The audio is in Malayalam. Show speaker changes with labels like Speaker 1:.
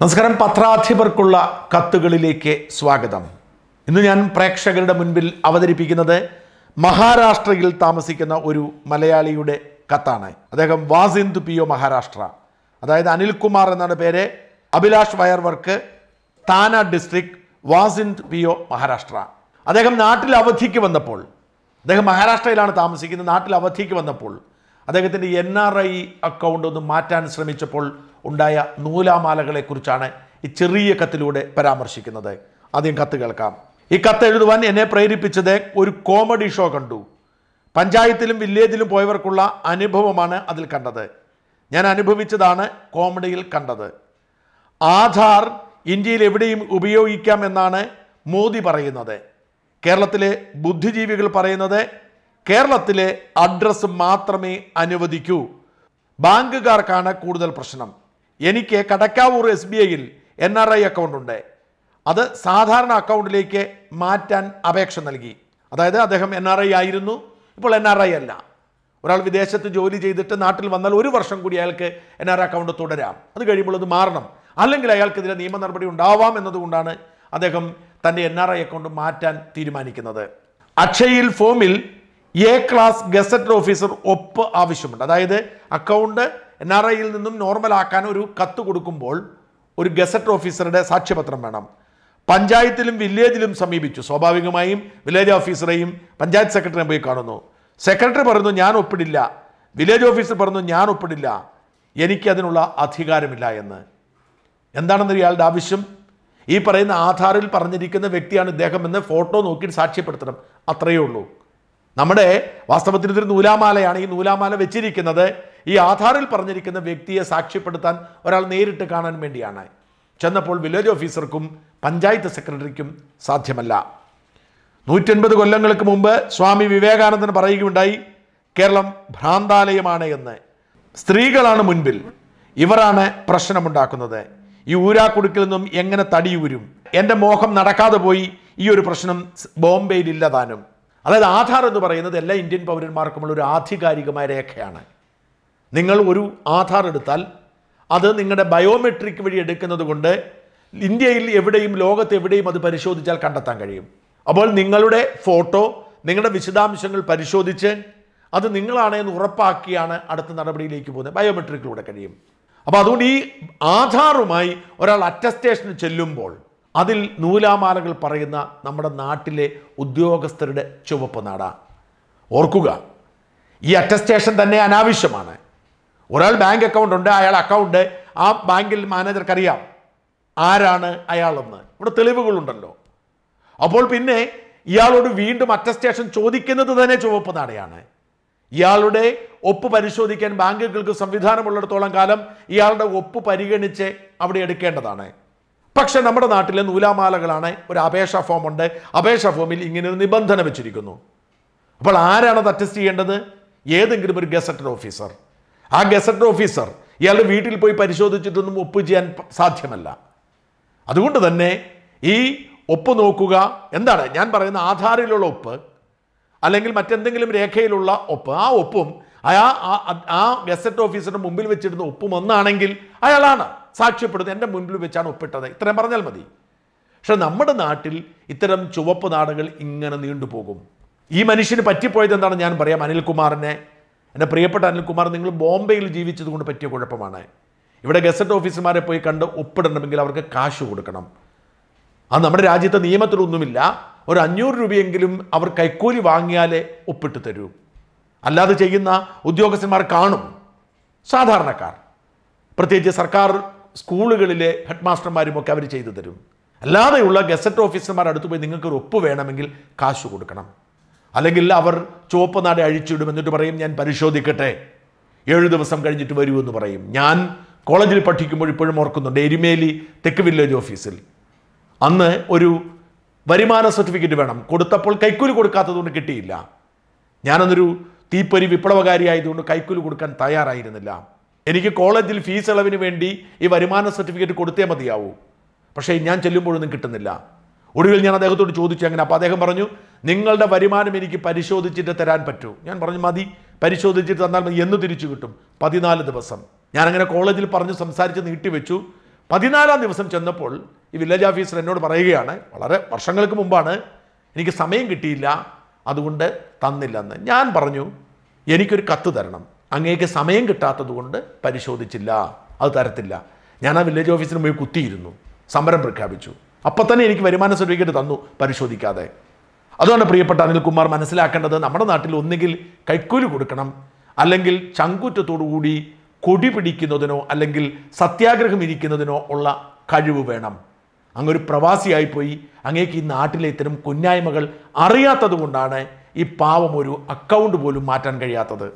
Speaker 1: നമസ്കാരം പത്രാധിപർക്കുള്ള കത്തുകളിലേക്ക് സ്വാഗതം ഇന്ന് ഞാൻ പ്രേക്ഷകരുടെ മുൻപിൽ അവതരിപ്പിക്കുന്നത് മഹാരാഷ്ട്രയിൽ താമസിക്കുന്ന ഒരു മലയാളിയുടെ കത്താണ് അദ്ദേഹം വാസിന്ദു പി ഒ മഹാരാഷ്ട്ര അതായത് അനിൽകുമാർ എന്നാണ് പേര് അഭിലാഷ് വയർവർക്ക് Thane district Vasind P O Maharashtra അദ്ദേഹം നാട്ടിൽ അവധിക്ക് വന്നപ്പോൾ അദ്ദേഹം മഹാരാഷ്ട്രയിലാണ് താമസിക്കുന്നത് നാട്ടിൽ അവധിക്ക് വന്നപ്പോൾ അദ്ദേഹത്തിൻ്റെ എൻ ആർ ഐ അക്കൗണ്ട് ഒന്ന് മാറ്റാൻ ശ്രമിച്ചപ്പോൾ ഉണ്ടായ നൂലാമാലകളെക്കുറിച്ചാണ് ഈ ചെറിയ കത്തിലൂടെ പരാമർശിക്കുന്നത് ആദ്യം കത്ത് കേൾക്കാം ഈ കത്ത് എഴുതുവാൻ എന്നെ പ്രേരിപ്പിച്ചത് ഒരു കോമഡി ഷോ കണ്ടു പഞ്ചായത്തിലും വില്ലേജിലും പോയവർക്കുള്ള അനുഭവമാണ് അതിൽ കണ്ടത് ഞാൻ അനുഭവിച്ചതാണ് കോമഡിയിൽ കണ്ടത് ആധാർ ഇന്ത്യയിൽ എവിടെയും ഉപയോഗിക്കാം എന്നാണ് മോദി പറയുന്നത് കേരളത്തിലെ ബുദ്ധിജീവികൾ പറയുന്നത് കേരളത്തിലെ അഡ്രസ്സ് മാത്രമേ അനുവദിക്കൂ ബാങ്കുകാർക്കാണ് കൂടുതൽ പ്രശ്നം എനിക്ക് കടക്കാവൂർ എസ് ബി ഐയിൽ എൻ ആർ ഐ അക്കൗണ്ടുണ്ട് അത് സാധാരണ അക്കൗണ്ടിലേക്ക് മാറ്റാൻ അപേക്ഷ നൽകി അതായത് അദ്ദേഹം എൻ ആർ ഐ ആയിരുന്നു ഇപ്പോൾ എൻ ആർ ഐ അല്ല ഒരാൾ വിദേശത്ത് ജോലി ചെയ്തിട്ട് നാട്ടിൽ വന്നാൽ ഒരു വർഷം കൂടി അയാൾക്ക് എൻ ആർ അക്കൗണ്ട് തുടരാം അത് കഴിയുമ്പോൾ അത് മാറണം അല്ലെങ്കിൽ അയാൾക്കെതിരെ നിയമ നടപടി ഉണ്ടാവാം എന്നതുകൊണ്ടാണ് അദ്ദേഹം തൻ്റെ എൻ ആർ ഐ അക്കൗണ്ട് മാറ്റാൻ തീരുമാനിക്കുന്നത് അക്ഷയയിൽ ഫോമിൽ എ ക്ലാസ് ഗസറ്റഡ് ഓഫീസർ ഒപ്പ് ആവശ്യമുണ്ട് അതായത് അക്കൗണ്ട് എൻ ആർ ഐയിൽ നിന്നും നോർമലാക്കാൻ ഒരു കത്ത് കൊടുക്കുമ്പോൾ ഒരു ഗസറ്റ് ഓഫീസറുടെ സാക്ഷ്യപത്രം വേണം പഞ്ചായത്തിലും വില്ലേജിലും സമീപിച്ചു സ്വാഭാവികമായും വില്ലേജ് ഓഫീസറെയും പഞ്ചായത്ത് സെക്രട്ടറിയും പോയി കാണുന്നു സെക്രട്ടറി പറഞ്ഞു ഞാൻ ഒപ്പിടില്ല വില്ലേജ് ഓഫീസർ പറഞ്ഞു ഞാൻ ഒപ്പിടില്ല എനിക്ക് അതിനുള്ള അധികാരമില്ല എന്ന് എന്താണെന്ന് ഇയാളുടെ ആവശ്യം ഈ പറയുന്ന ആധാറിൽ പറഞ്ഞിരിക്കുന്ന വ്യക്തിയാണ് ഇദ്ദേഹം എന്ന് ഫോട്ടോ നോക്കി സാക്ഷ്യപ്പെടുത്തണം അത്രയേ ഉള്ളൂ നമ്മുടെ വാസ്തവത്തിൽ ഇതൊരു നൂലാമാലയാണ് ഈ നൂലാമാല വെച്ചിരിക്കുന്നത് ഈ ആധാറിൽ പറഞ്ഞിരിക്കുന്ന വ്യക്തിയെ സാക്ഷ്യപ്പെടുത്താൻ ഒരാൾ നേരിട്ട് കാണാൻ വേണ്ടിയാണ് ചെന്നപ്പോൾ വില്ലേജ് ഓഫീസർക്കും പഞ്ചായത്ത് സെക്രട്ടറിക്കും സാധ്യമല്ല നൂറ്റൻപത് കൊല്ലങ്ങൾക്ക് മുമ്പ് സ്വാമി വിവേകാനന്ദൻ പറയുകയുണ്ടായി കേരളം ഭ്രാന്താലയമാണ് എന്ന് സ്ത്രീകളാണ് മുൻപിൽ ഇവരാണ് പ്രശ്നമുണ്ടാക്കുന്നത് ഈ ഊരാക്കുടുക്കിൽ നിന്നും എങ്ങനെ തടിയൂരും എൻ്റെ മോഹം നടക്കാതെ പോയി ഈ ഒരു പ്രശ്നം ബോംബെയിലില്ലതാനും അതായത് ആധാർ എന്ന് പറയുന്നത് എല്ലാ ഇന്ത്യൻ പൗരന്മാർക്കുമുള്ള ഒരു ആധികാരികമായ രേഖയാണ് നിങ്ങൾ ഒരു ആധാർ എടുത്താൽ അത് നിങ്ങളുടെ ബയോമെട്രിക് വഴി എടുക്കുന്നത് കൊണ്ട് ഇന്ത്യയിൽ എവിടെയും ലോകത്ത് എവിടെയും അത് പരിശോധിച്ചാൽ കണ്ടെത്താൻ കഴിയും അപ്പോൾ നിങ്ങളുടെ ഫോട്ടോ നിങ്ങളുടെ വിശദാംശങ്ങൾ പരിശോധിച്ച് അത് നിങ്ങളാണെന്ന് ഉറപ്പാക്കിയാണ് അടുത്ത നടപടിയിലേക്ക് പോകുന്നത് ബയോമെട്രിക്കിലൂടെ കഴിയും അപ്പോൾ അതുകൊണ്ട് ഈ ആധാറുമായി ഒരാൾ അറ്റസ്റ്റേഷന് ചെല്ലുമ്പോൾ അതിൽ നൂലാമാലകൾ പറയുന്ന നമ്മുടെ നാട്ടിലെ ഉദ്യോഗസ്ഥരുടെ ചുവപ്പ് നാടാണ് ഓർക്കുക ഈ അറ്റസ്റ്റേഷൻ തന്നെ അനാവശ്യമാണ് ഒരാൾ ബാങ്ക് അക്കൗണ്ട് ഉണ്ട് അയാൾ അക്കൗണ്ട് ആ ബാങ്കിൽ മാനേജർക്ക് അറിയാം ആരാണ് അയാളെന്ന് ഇവിടെ തെളിവുകളുണ്ടല്ലോ അപ്പോൾ പിന്നെ ഇയാളോട് വീണ്ടും അറ്റസ്റ്റേഷൻ ചോദിക്കുന്നത് തന്നെ ചുവപ്പ് നാടയാണ് ഇയാളുടെ ഒപ്പ് പരിശോധിക്കാൻ ബാങ്കുകൾക്ക് സംവിധാനമുള്ളിടത്തോളം കാലം ഇയാളുടെ ഒപ്പ് പരിഗണിച്ച് അവിടെ എടുക്കേണ്ടതാണ് പക്ഷെ നമ്മുടെ നാട്ടിലെ നൂലാമാലകളാണ് ഒരു അപേക്ഷാ ഫോമുണ്ട് അപേക്ഷാ ഫോമിൽ ഇങ്ങനെ ഒരു നിബന്ധന വെച്ചിരിക്കുന്നു അപ്പോൾ ആരാണത് അറ്റസ്റ്റ് ചെയ്യേണ്ടത് ഏതെങ്കിലും ഒരു ഗസറ്റഡ് ഓഫീസർ ആ ഗസറ്റ് ഓഫീസർ ഇയാളുടെ വീട്ടിൽ പോയി പരിശോധിച്ചിട്ടൊന്നും ഒപ്പ് ചെയ്യാൻ സാധ്യമല്ല അതുകൊണ്ട് തന്നെ ഈ ഒപ്പ് നോക്കുക എന്താണ് ഞാൻ പറയുന്ന ആധാറിലുള്ള ഒപ്പ് അല്ലെങ്കിൽ മറ്റെന്തെങ്കിലും രേഖയിലുള്ള ഒപ്പ് ആ ഒപ്പും അയാ ആ ഗസറ്റ് ഓഫീസറിന് മുമ്പിൽ വെച്ചിരുന്ന ഒപ്പും ഒന്നാണെങ്കിൽ അയാളാണ് സാക്ഷ്യപ്പെടുന്നത് എൻ്റെ മുമ്പിൽ വെച്ചാണ് ഒപ്പിട്ടത് ഇത്രയും പറഞ്ഞാൽ മതി പക്ഷെ നമ്മുടെ നാട്ടിൽ ഇത്തരം ചുവപ്പ് നാടുകൾ ഇങ്ങനെ നീണ്ടുപോകും ഈ മനുഷ്യന് പറ്റിപ്പോയത് എന്താണ് ഞാൻ പറയാം അനിൽകുമാറിനെ എൻ്റെ പ്രിയപ്പെട്ട അനിൽകുമാർ നിങ്ങൾ ബോംബെയിൽ ജീവിച്ചതുകൊണ്ട് പറ്റിയ കുഴപ്പമാണ് ഇവിടെ ഗസറ്റ് ഓഫീസർമാരെ പോയി കണ്ട് ഒപ്പിടണമെങ്കിൽ അവർക്ക് കാശ് കൊടുക്കണം അത് നമ്മുടെ രാജ്യത്തെ നിയമത്തിലൊന്നുമില്ല ഒരു അഞ്ഞൂറ് രൂപയെങ്കിലും അവർ കൈക്കൂലി വാങ്ങിയാലേ ഒപ്പിട്ട് തരൂ അല്ലാതെ ചെയ്യുന്ന ഉദ്യോഗസ്ഥന്മാർ കാണും സാധാരണക്കാർ പ്രത്യേകിച്ച് സർക്കാർ സ്കൂളുകളിലെ ഹെഡ് ഒക്കെ അവർ ചെയ്തു തരും അല്ലാതെയുള്ള ഗസറ്റ് ഓഫീസർമാരടുത്ത് അടുത്ത് പോയി നിങ്ങൾക്ക് ഒരു ഒപ്പ് വേണമെങ്കിൽ കാശ് കൊടുക്കണം അല്ലെങ്കിൽ അവർ ചുവപ്പ് നാട് അഴിച്ചിടും എന്നിട്ട് പറയും ഞാൻ പരിശോധിക്കട്ടെ ഏഴ് ദിവസം കഴിഞ്ഞിട്ട് വരൂ എന്ന് പറയും ഞാൻ കോളേജിൽ പഠിക്കുമ്പോൾ ഇപ്പോഴും ഓർക്കുന്നുണ്ട് എരുമേലി തെക്ക് വില്ലേജ് ഓഫീസിൽ അന്ന് ഒരു വരുമാന സർട്ടിഫിക്കറ്റ് വേണം കൊടുത്തപ്പോൾ കൈക്കൂലി കൊടുക്കാത്തതുകൊണ്ട് കിട്ടിയില്ല ഞാനൊന്നൊരു തീപ്പൊരി വിപ്ലവകാരിയായതുകൊണ്ട് കൈക്കൂലി കൊടുക്കാൻ തയ്യാറായിരുന്നില്ല എനിക്ക് കോളേജിൽ ഫീസ് ഇളവിന് വേണ്ടി ഈ വരുമാന സർട്ടിഫിക്കറ്റ് കൊടുത്തേ മതിയാവൂ പക്ഷേ ഞാൻ ചെല്ലുമ്പോഴൊന്നും കിട്ടുന്നില്ല ഒടുവിൽ ഞാൻ അദ്ദേഹത്തോട് ചോദിച്ചു അങ്ങനെ അപ്പോൾ അദ്ദേഹം പറഞ്ഞു നിങ്ങളുടെ വരുമാനം എനിക്ക് പരിശോധിച്ചിട്ട് തരാൻ പറ്റൂ ഞാൻ പറഞ്ഞു മതി പരിശോധിച്ചിട്ട് തന്നാൽ മതി എന്ന് തിരിച്ചു കിട്ടും പതിനാല് ദിവസം ഞാൻ അങ്ങനെ കോളേജിൽ പറഞ്ഞ് സംസാരിച്ച് നീട്ടിവെച്ചു പതിനാലാം ദിവസം ചെന്നപ്പോൾ ഈ വില്ലേജ് ഓഫീസർ എന്നോട് പറയുകയാണ് വളരെ വർഷങ്ങൾക്ക് മുമ്പാണ് എനിക്ക് സമയം കിട്ടിയില്ല അതുകൊണ്ട് തന്നില്ലെന്ന് ഞാൻ പറഞ്ഞു എനിക്കൊരു കത്ത് തരണം അങ്ങേക്ക് സമയം കിട്ടാത്തതുകൊണ്ട് പരിശോധിച്ചില്ല അത് തരത്തില്ല ഞാൻ ആ വില്ലേജ് ഓഫീസിന് പോയി കുത്തിയിരുന്നു സമരം പ്രഖ്യാപിച്ചു അപ്പം തന്നെ എനിക്ക് വരുമാന സർട്ടിഫിക്കറ്റ് തന്നു പരിശോധിക്കാതെ അതുകൊണ്ട് പ്രിയപ്പെട്ട അനിൽകുമാർ മനസ്സിലാക്കേണ്ടത് നമ്മുടെ നാട്ടിൽ ഒന്നുകിൽ കൈക്കൂലി കൊടുക്കണം അല്ലെങ്കിൽ ചങ്കുറ്റത്തോടുകൂടി കൊടി പിടിക്കുന്നതിനോ അല്ലെങ്കിൽ സത്യാഗ്രഹം ഇരിക്കുന്നതിനോ ഉള്ള കഴിവ് വേണം അങ്ങൊരു പ്രവാസിയായിപ്പോയി പോയി അങ്ങേക്ക് ഈ നാട്ടിലെ ഇത്തരം കുന്നായ്മകൾ അറിയാത്തത് കൊണ്ടാണ് ഈ പാവം ഒരു അക്കൗണ്ട് പോലും മാറ്റാൻ കഴിയാത്തത്